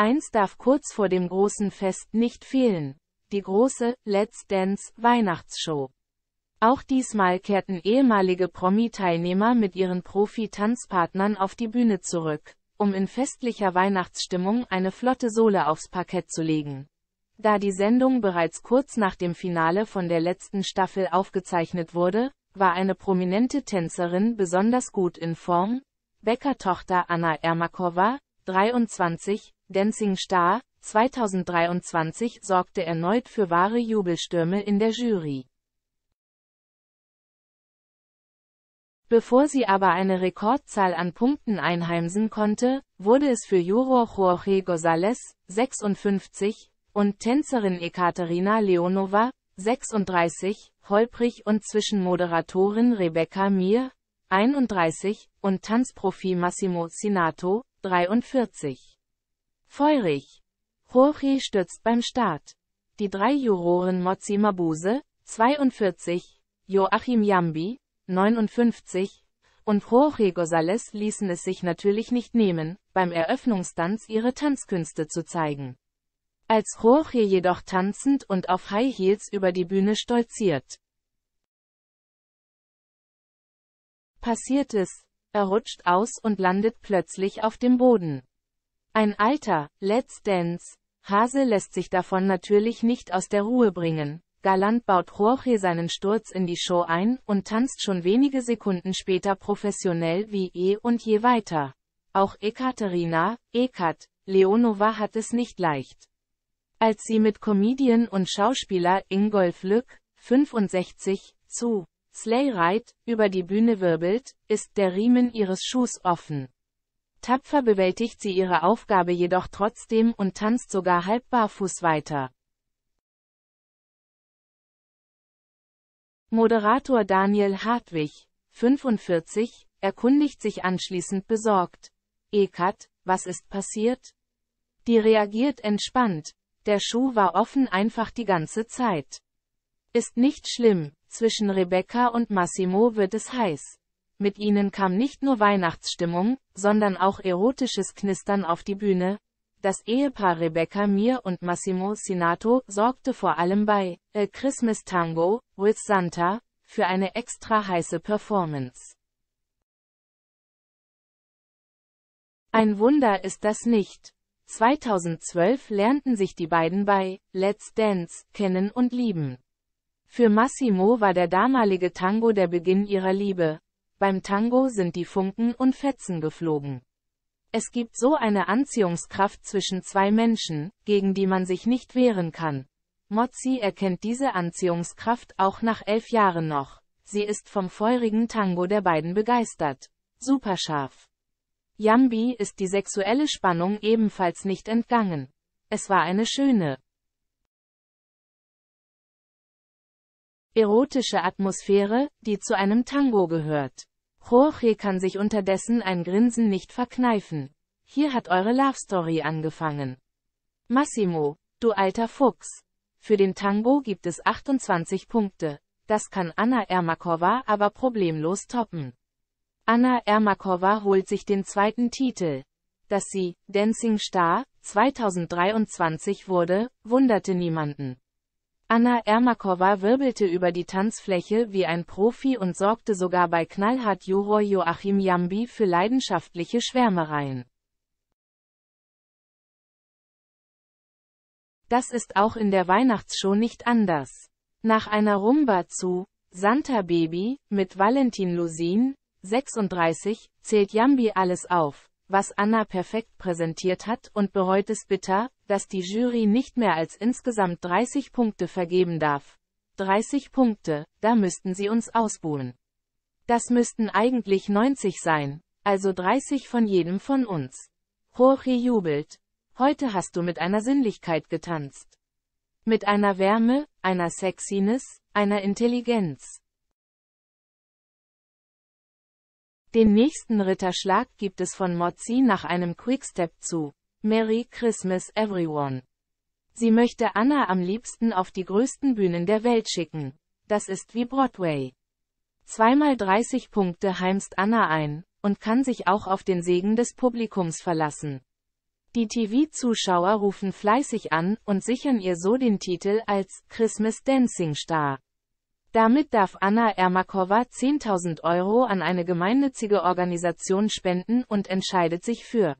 Eins darf kurz vor dem großen Fest nicht fehlen. Die große Let's Dance Weihnachtsshow. Auch diesmal kehrten ehemalige Promi-Teilnehmer mit ihren Profi-Tanzpartnern auf die Bühne zurück, um in festlicher Weihnachtsstimmung eine flotte Sohle aufs Parkett zu legen. Da die Sendung bereits kurz nach dem Finale von der letzten Staffel aufgezeichnet wurde, war eine prominente Tänzerin besonders gut in Form, Bäckertochter Anna Ermakova, 23, Dancing Star 2023 sorgte erneut für wahre Jubelstürme in der Jury. Bevor sie aber eine Rekordzahl an Punkten einheimsen konnte, wurde es für Juror Jorge González, 56, und Tänzerin Ekaterina Leonova, 36, holprig und zwischen Moderatorin Rebecca Mir, 31, und Tanzprofi Massimo Sinato, 43. Feurig. Jorge stürzt beim Start. Die drei Juroren Mozi Mabuse, 42, Joachim Yambi, 59, und Jorge González ließen es sich natürlich nicht nehmen, beim Eröffnungstanz ihre Tanzkünste zu zeigen. Als Jorge jedoch tanzend und auf High Heels über die Bühne stolziert, passiert es, er rutscht aus und landet plötzlich auf dem Boden. Ein alter, Let's Dance, Hase lässt sich davon natürlich nicht aus der Ruhe bringen. Galant baut Jorge seinen Sturz in die Show ein und tanzt schon wenige Sekunden später professionell wie eh und je weiter. Auch Ekaterina, Ekat, Leonova hat es nicht leicht. Als sie mit Comedian und Schauspieler Ingolf Lück, 65, zu Sleigh Ride über die Bühne wirbelt, ist der Riemen ihres Schuhs offen. Tapfer bewältigt sie ihre Aufgabe jedoch trotzdem und tanzt sogar halb barfuß weiter. Moderator Daniel Hartwig, 45, erkundigt sich anschließend besorgt. Ekat, was ist passiert? Die reagiert entspannt. Der Schuh war offen einfach die ganze Zeit. Ist nicht schlimm, zwischen Rebecca und Massimo wird es heiß. Mit ihnen kam nicht nur Weihnachtsstimmung, sondern auch erotisches Knistern auf die Bühne. Das Ehepaar Rebecca Mir und Massimo Sinato sorgte vor allem bei A Christmas Tango with Santa für eine extra heiße Performance. Ein Wunder ist das nicht. 2012 lernten sich die beiden bei Let's Dance kennen und lieben. Für Massimo war der damalige Tango der Beginn ihrer Liebe, beim Tango sind die Funken und Fetzen geflogen. Es gibt so eine Anziehungskraft zwischen zwei Menschen, gegen die man sich nicht wehren kann. Mozzi erkennt diese Anziehungskraft auch nach elf Jahren noch. Sie ist vom feurigen Tango der beiden begeistert. Superscharf. Yambi ist die sexuelle Spannung ebenfalls nicht entgangen. Es war eine schöne, erotische Atmosphäre, die zu einem Tango gehört. Jorge kann sich unterdessen ein Grinsen nicht verkneifen. Hier hat eure Love Story angefangen. Massimo, du alter Fuchs. Für den Tango gibt es 28 Punkte. Das kann Anna Ermakova aber problemlos toppen. Anna Ermakova holt sich den zweiten Titel. Dass sie Dancing Star 2023 wurde, wunderte niemanden. Anna Ermakova wirbelte über die Tanzfläche wie ein Profi und sorgte sogar bei knallhart Juror Joachim Jambi für leidenschaftliche Schwärmereien. Das ist auch in der Weihnachtsshow nicht anders. Nach einer Rumba zu Santa Baby mit Valentin Lusin, 36, zählt Jambi alles auf, was Anna perfekt präsentiert hat und bereut es bitter, dass die Jury nicht mehr als insgesamt 30 Punkte vergeben darf. 30 Punkte, da müssten sie uns ausbuhen. Das müssten eigentlich 90 sein, also 30 von jedem von uns. Jorge jubelt. Heute hast du mit einer Sinnlichkeit getanzt. Mit einer Wärme, einer Sexiness, einer Intelligenz. Den nächsten Ritterschlag gibt es von Mozzi nach einem Quickstep zu Merry Christmas Everyone. Sie möchte Anna am liebsten auf die größten Bühnen der Welt schicken. Das ist wie Broadway. Zweimal 30 Punkte heimst Anna ein und kann sich auch auf den Segen des Publikums verlassen. Die TV-Zuschauer rufen fleißig an und sichern ihr so den Titel als Christmas Dancing Star. Damit darf Anna Ermakova 10.000 Euro an eine gemeinnützige Organisation spenden und entscheidet sich für